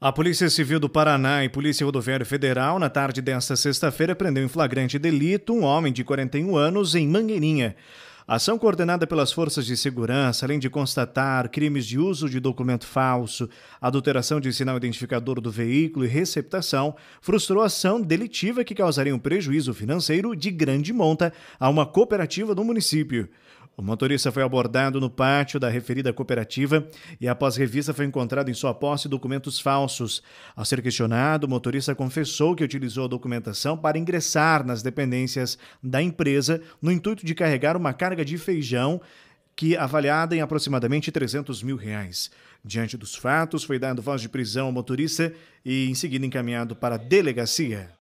A Polícia Civil do Paraná e Polícia Rodoviária Federal, na tarde desta sexta-feira, prendeu em flagrante delito um homem de 41 anos em Mangueirinha. A ação coordenada pelas forças de segurança, além de constatar crimes de uso de documento falso, adulteração de sinal identificador do veículo e receptação, frustrou a ação delitiva que causaria um prejuízo financeiro de grande monta a uma cooperativa do município. O motorista foi abordado no pátio da referida cooperativa e, após revista, foi encontrado em sua posse documentos falsos. Ao ser questionado, o motorista confessou que utilizou a documentação para ingressar nas dependências da empresa no intuito de carregar uma carga de feijão que avaliada em aproximadamente 300 mil reais. Diante dos fatos, foi dado voz de prisão ao motorista e, em seguida, encaminhado para a delegacia.